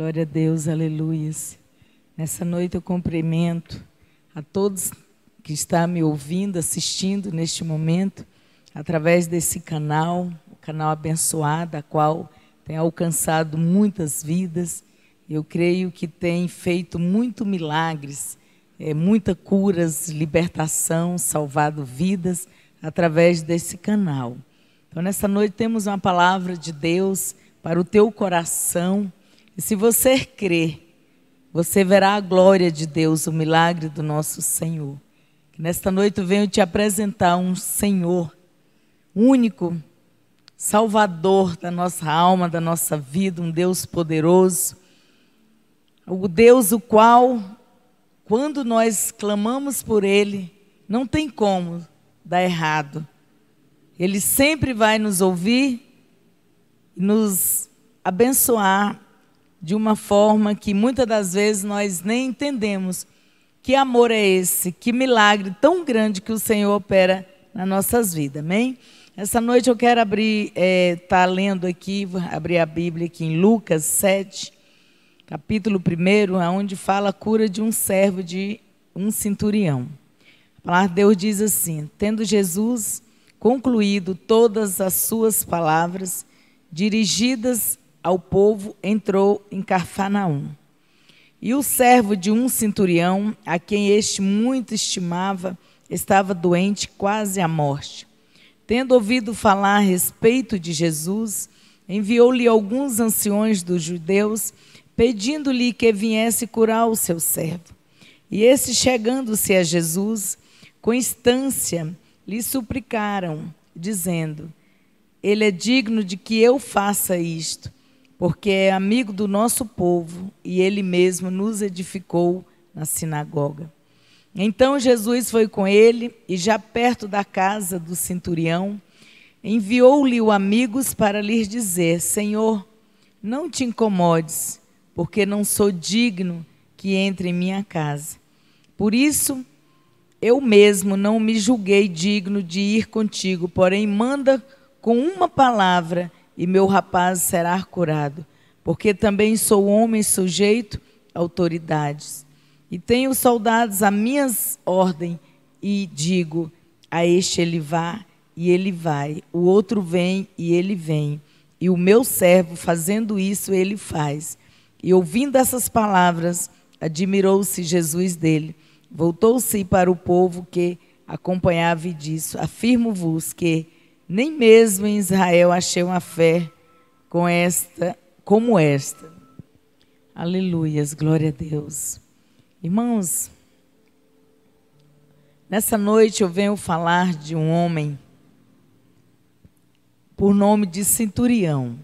Glória a Deus, aleluia. Nessa noite eu cumprimento a todos que estão me ouvindo, assistindo neste momento, através desse canal, o canal abençoado, a qual tem alcançado muitas vidas. Eu creio que tem feito muito milagres, é, muita curas, libertação, salvado vidas através desse canal. Então, nessa noite temos uma palavra de Deus para o teu coração e se você crer, você verá a glória de Deus, o milagre do nosso Senhor. nesta noite venho te apresentar um Senhor único, Salvador da nossa alma, da nossa vida, um Deus poderoso, o Deus o qual, quando nós clamamos por Ele, não tem como dar errado. Ele sempre vai nos ouvir, nos abençoar de uma forma que muitas das vezes nós nem entendemos. Que amor é esse? Que milagre tão grande que o Senhor opera nas nossas vidas, amém? Essa noite eu quero abrir, estar é, tá lendo aqui, abrir a Bíblia aqui em Lucas 7, capítulo 1, onde fala a cura de um servo de um centurião. A palavra de Deus diz assim: Tendo Jesus concluído todas as suas palavras, dirigidas ao povo, entrou em Carfanaum. E o servo de um centurião, a quem este muito estimava, estava doente quase à morte. Tendo ouvido falar a respeito de Jesus, enviou-lhe alguns anciões dos judeus, pedindo-lhe que viesse curar o seu servo. E esse, chegando-se a Jesus, com instância, lhe suplicaram, dizendo: Ele é digno de que eu faça isto porque é amigo do nosso povo e ele mesmo nos edificou na sinagoga. Então Jesus foi com ele e, já perto da casa do centurião, enviou-lhe o amigos para lhes dizer: Senhor, não te incomodes, porque não sou digno que entre em minha casa. Por isso, eu mesmo não me julguei digno de ir contigo, porém, manda com uma palavra e meu rapaz será curado, porque também sou homem sujeito a autoridades. E tenho soldados à minha ordem, e digo: a este ele vá, e ele vai, o outro vem, e ele vem. E o meu servo, fazendo isso, ele faz. E ouvindo essas palavras, admirou-se Jesus dele. Voltou-se para o povo que acompanhava e disse: Afirmo-vos que nem mesmo em Israel achei uma fé com esta, como esta. Aleluias, glória a Deus. Irmãos, nessa noite eu venho falar de um homem por nome de Centurião.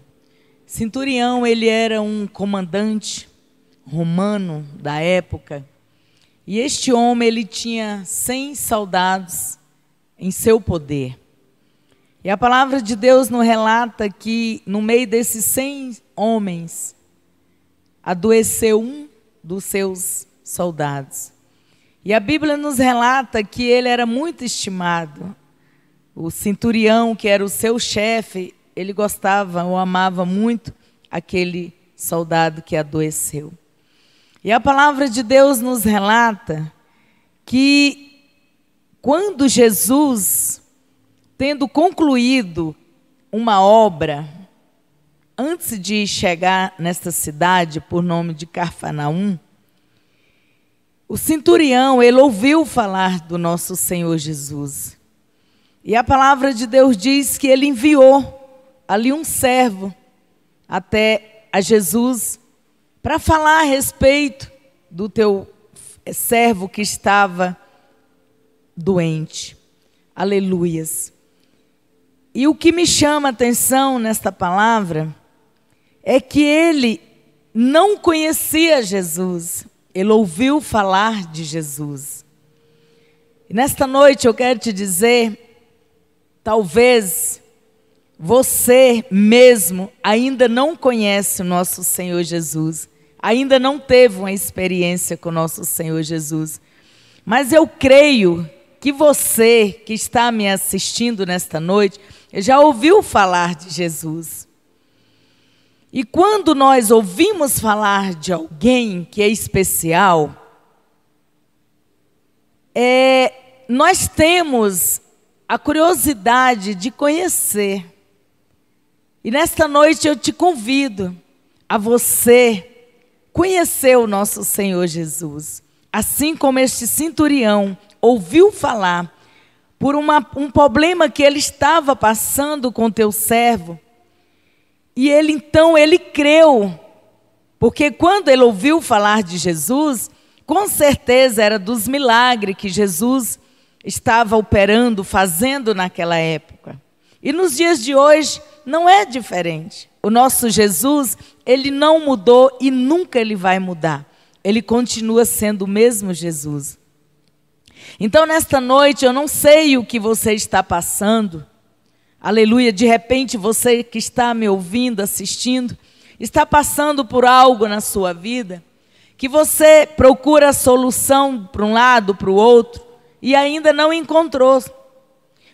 Centurião, ele era um comandante romano da época. E este homem, ele tinha 100 soldados em seu poder. E a palavra de Deus nos relata que no meio desses 100 homens adoeceu um dos seus soldados. E a Bíblia nos relata que ele era muito estimado. O centurião, que era o seu chefe, ele gostava ou amava muito aquele soldado que adoeceu. E a palavra de Deus nos relata que quando Jesus tendo concluído uma obra, antes de chegar nesta cidade por nome de Carfanaum, o centurião, ele ouviu falar do nosso Senhor Jesus. E a palavra de Deus diz que ele enviou ali um servo até a Jesus para falar a respeito do teu servo que estava doente. Aleluias. E o que me chama a atenção nesta palavra é que ele não conhecia Jesus, ele ouviu falar de Jesus. E nesta noite eu quero te dizer, talvez você mesmo ainda não conhece o nosso Senhor Jesus, ainda não teve uma experiência com o nosso Senhor Jesus. Mas eu creio que você que está me assistindo nesta noite, já ouviu falar de Jesus. E quando nós ouvimos falar de alguém que é especial, é, nós temos a curiosidade de conhecer. E nesta noite eu te convido a você conhecer o nosso Senhor Jesus. Assim como este centurião ouviu falar por uma, um problema que ele estava passando com teu servo. E ele então ele creu, porque quando ele ouviu falar de Jesus, com certeza era dos milagres que Jesus estava operando, fazendo naquela época. E nos dias de hoje não é diferente. O nosso Jesus, ele não mudou e nunca ele vai mudar. Ele continua sendo o mesmo Jesus. Então, nesta noite, eu não sei o que você está passando. Aleluia, de repente você que está me ouvindo, assistindo, está passando por algo na sua vida que você procura solução para um lado, para o outro e ainda não encontrou.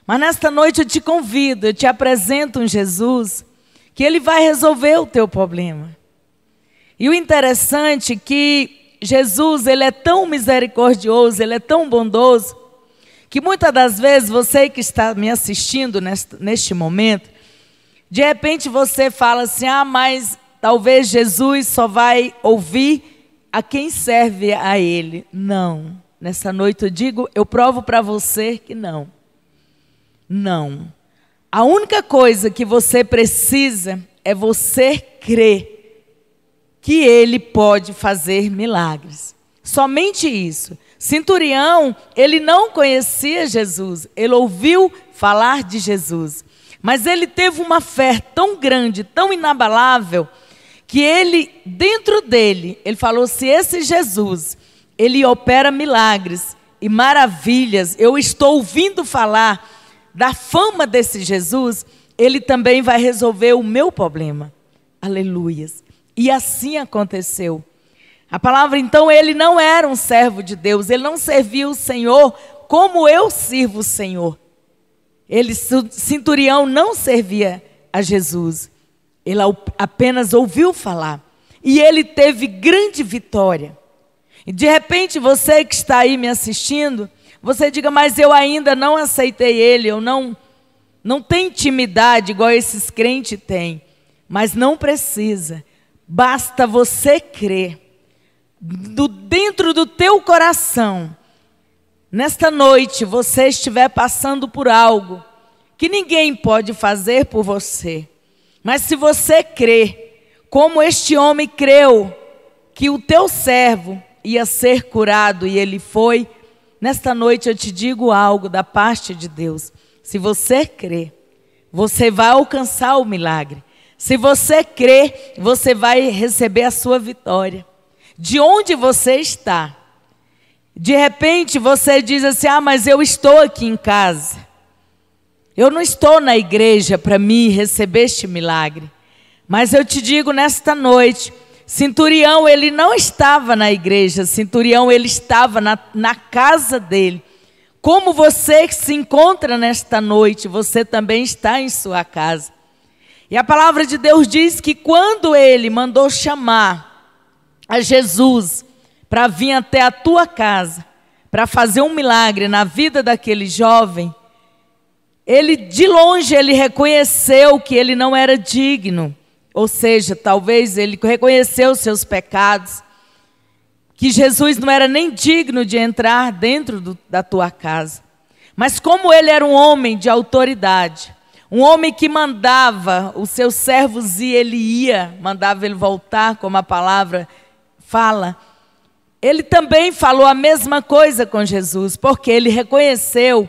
Mas nesta noite eu te convido, eu te apresento um Jesus que ele vai resolver o teu problema. E o interessante é que Jesus, ele é tão misericordioso, ele é tão bondoso, que muitas das vezes você que está me assistindo neste, neste momento, de repente você fala assim: ah, mas talvez Jesus só vai ouvir a quem serve a Ele. Não. Nessa noite eu digo, eu provo para você que não. Não. A única coisa que você precisa é você crer que ele pode fazer milagres. Somente isso. Centurião, ele não conhecia Jesus, ele ouviu falar de Jesus, mas ele teve uma fé tão grande, tão inabalável, que ele, dentro dele, ele falou: se esse Jesus, ele opera milagres e maravilhas, eu estou ouvindo falar da fama desse Jesus, ele também vai resolver o meu problema. Aleluias. E assim aconteceu. A palavra, então, ele não era um servo de Deus, ele não servia o Senhor como eu sirvo o Senhor. Ele, centurião, não servia a Jesus, ele apenas ouviu falar. E ele teve grande vitória. E de repente, você que está aí me assistindo, você diga, mas eu ainda não aceitei ele, eu não, não tenho intimidade igual esses crentes têm. Mas não precisa. Basta você crer do dentro do teu coração. Nesta noite você estiver passando por algo que ninguém pode fazer por você. Mas se você crer como este homem creu, que o teu servo ia ser curado e ele foi, nesta noite eu te digo algo da parte de Deus. Se você crer, você vai alcançar o milagre. Se você crer, você vai receber a sua vitória. De onde você está? De repente você diz assim: Ah, mas eu estou aqui em casa. Eu não estou na igreja para me receber este milagre. Mas eu te digo nesta noite: cinturião ele não estava na igreja, Cinturião ele estava na, na casa dele. Como você que se encontra nesta noite, você também está em sua casa. E a palavra de Deus diz que quando ele mandou chamar a Jesus para vir até a tua casa, para fazer um milagre na vida daquele jovem, ele de longe ele reconheceu que ele não era digno. Ou seja, talvez ele reconheceu seus pecados, que Jesus não era nem digno de entrar dentro do, da tua casa. Mas como ele era um homem de autoridade, um homem que mandava os seus servos e ele ia, mandava ele voltar, como a palavra fala. Ele também falou a mesma coisa com Jesus, porque ele reconheceu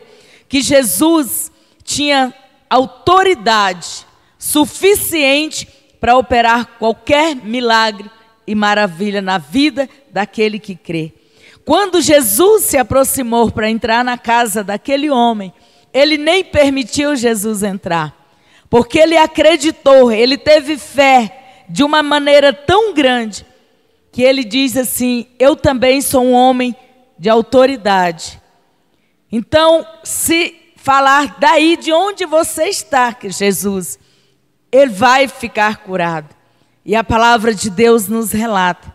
que Jesus tinha autoridade suficiente para operar qualquer milagre e maravilha na vida daquele que crê. Quando Jesus se aproximou para entrar na casa daquele homem, ele nem permitiu Jesus entrar, porque ele acreditou, ele teve fé de uma maneira tão grande que ele diz assim: Eu também sou um homem de autoridade. Então, se falar daí de onde você está, Jesus, ele vai ficar curado. E a palavra de Deus nos relata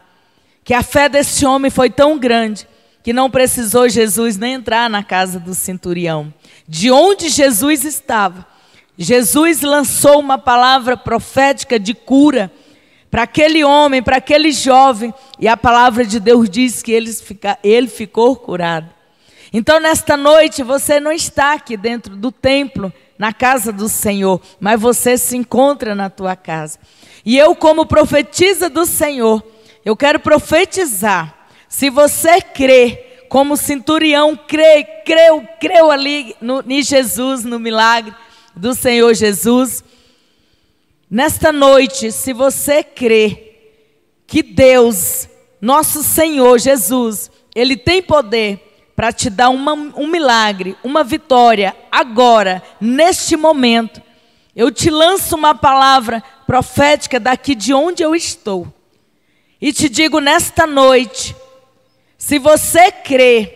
que a fé desse homem foi tão grande que não precisou Jesus nem entrar na casa do centurião de onde Jesus estava, Jesus lançou uma palavra profética de cura para aquele homem, para aquele jovem, e a palavra de Deus diz que ele, fica, ele ficou curado. Então, nesta noite, você não está aqui dentro do templo, na casa do Senhor, mas você se encontra na tua casa. E eu, como profetiza do Senhor, eu quero profetizar. Se você crê como centurião, creu, creu, creu ali no, em Jesus, no milagre do Senhor Jesus. Nesta noite, se você crê que Deus, nosso Senhor Jesus, Ele tem poder para te dar uma, um milagre, uma vitória, agora, neste momento, eu te lanço uma palavra profética daqui de onde eu estou. E te digo nesta noite se você crê,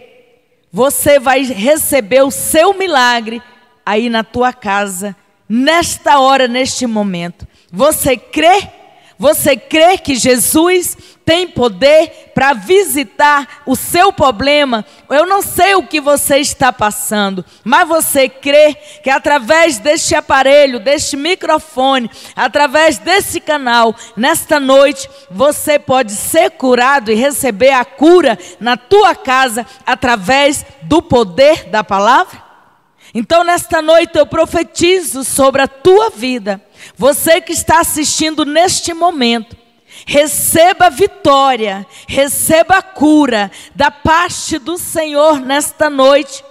você vai receber o seu milagre aí na tua casa, nesta hora, neste momento. Você crê? Você crê que Jesus tem poder para visitar o seu problema? Eu não sei o que você está passando, mas você crê que através deste aparelho, deste microfone, através desse canal, nesta noite, você pode ser curado e receber a cura na tua casa através do poder da palavra? Então, nesta noite, eu profetizo sobre a tua vida. Você que está assistindo neste momento, receba vitória, receba cura da parte do Senhor nesta noite.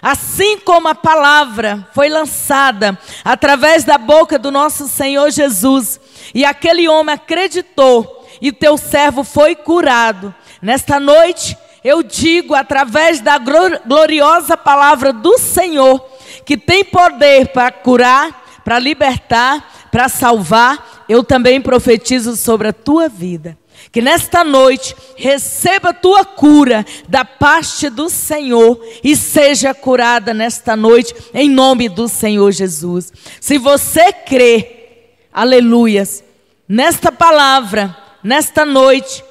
Assim como a palavra foi lançada através da boca do nosso Senhor Jesus, e aquele homem acreditou, e teu servo foi curado. Nesta noite, eu digo, através da gloriosa palavra do Senhor, que tem poder para curar, para libertar, para salvar, eu também profetizo sobre a tua vida. Que nesta noite receba a tua cura da parte do Senhor e seja curada nesta noite, em nome do Senhor Jesus. Se você crê, aleluias, nesta palavra, nesta noite,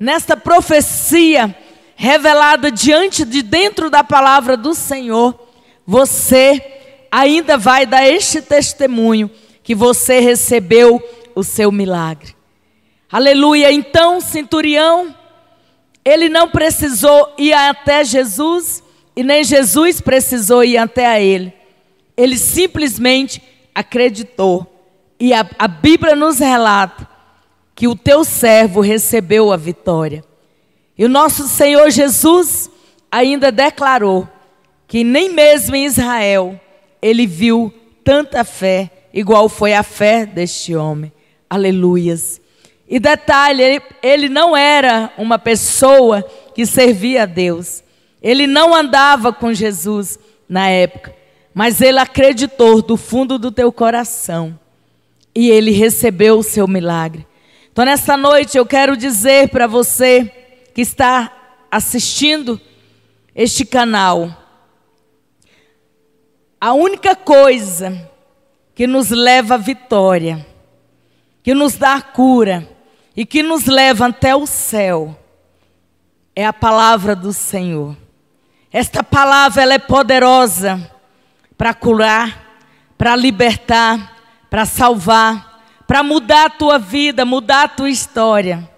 nesta profecia, revelada diante de dentro da palavra do Senhor, você ainda vai dar este testemunho que você recebeu o seu milagre. Aleluia. Então, centurião, ele não precisou ir até Jesus e nem Jesus precisou ir até a ele. Ele simplesmente acreditou. E a, a Bíblia nos relata que o teu servo recebeu a vitória. E o nosso Senhor Jesus ainda declarou que nem mesmo em Israel ele viu tanta fé, igual foi a fé deste homem. Aleluias. E detalhe, ele não era uma pessoa que servia a Deus. Ele não andava com Jesus na época, mas ele acreditou do fundo do teu coração e ele recebeu o seu milagre. Então, nessa noite, eu quero dizer para você que está assistindo este canal. A única coisa que nos leva à vitória, que nos dá cura e que nos leva até o céu é a palavra do Senhor. Esta palavra ela é poderosa para curar, para libertar, para salvar, para mudar a tua vida, mudar a tua história.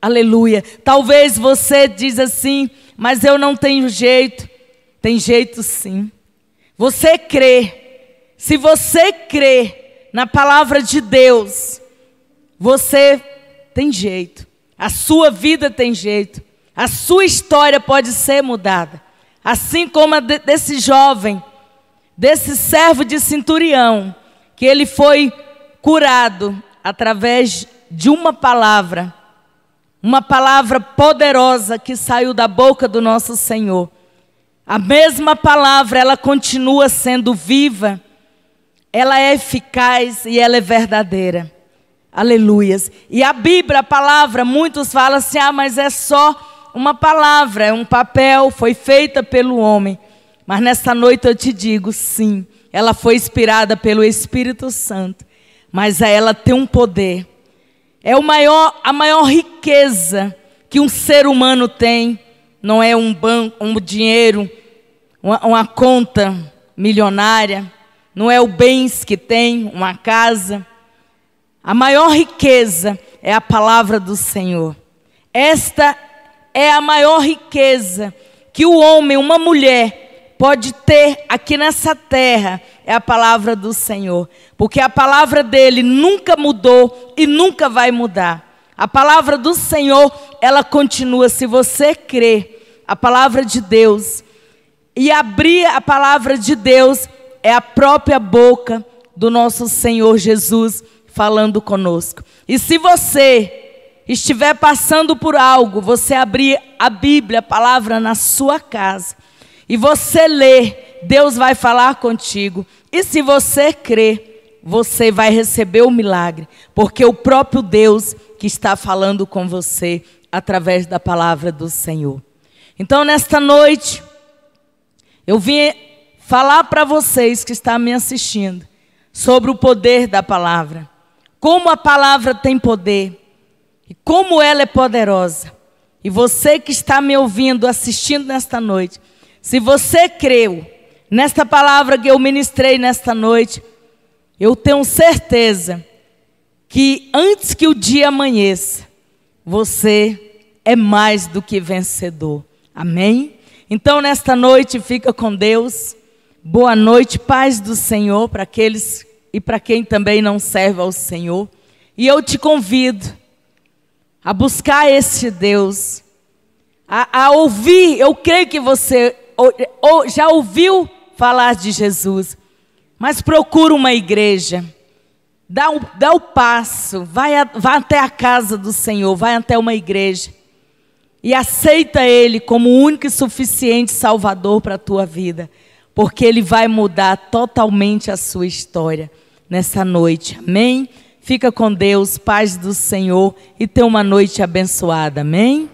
Aleluia. Talvez você diz assim, mas eu não tenho jeito. Tem jeito sim. Você crê. Se você crê na palavra de Deus, você tem jeito. A sua vida tem jeito. A sua história pode ser mudada. Assim como a desse jovem, desse servo de centurião, que ele foi curado através de uma palavra uma palavra poderosa que saiu da boca do nosso Senhor. A mesma palavra, ela continua sendo viva, ela é eficaz e ela é verdadeira. Aleluias. E a Bíblia, a palavra, muitos falam assim: ah, mas é só uma palavra, é um papel, foi feita pelo homem. Mas nesta noite eu te digo: sim, ela foi inspirada pelo Espírito Santo, mas ela tem um poder é o maior, a maior riqueza que um ser humano tem. Não é um banco, um dinheiro, uma, uma conta milionária. Não é o bens que tem, uma casa. A maior riqueza é a palavra do Senhor. Esta é a maior riqueza que o homem, uma mulher, pode ter aqui nessa terra é a palavra do Senhor, porque a palavra dele nunca mudou e nunca vai mudar. A palavra do Senhor, ela continua se você crer a palavra de Deus. E abrir a palavra de Deus é a própria boca do nosso Senhor Jesus falando conosco. E se você estiver passando por algo, você abrir a Bíblia, a palavra na sua casa, e você lê, Deus vai falar contigo. E se você crer, você vai receber o milagre, porque o próprio Deus que está falando com você através da palavra do Senhor. Então, nesta noite, eu vim falar para vocês que estão me assistindo sobre o poder da palavra. Como a palavra tem poder e como ela é poderosa. E você que está me ouvindo, assistindo nesta noite, se você creu nesta palavra que eu ministrei nesta noite, eu tenho certeza que antes que o dia amanheça, você é mais do que vencedor. Amém? Então, nesta noite, fica com Deus. Boa noite, paz do Senhor para aqueles e para quem também não serve ao Senhor. E eu te convido a buscar este Deus, a, a ouvir. Eu creio que você ou, já ouviu falar de Jesus, mas procura uma igreja. Dá o, dá passo, vai, a, vai até a casa do Senhor, vai até uma igreja e aceita Ele como único e suficiente Salvador para a tua vida, porque Ele vai mudar totalmente a sua história nessa noite. Amém? Fica com Deus, paz do Senhor e tenha uma noite abençoada. Amém?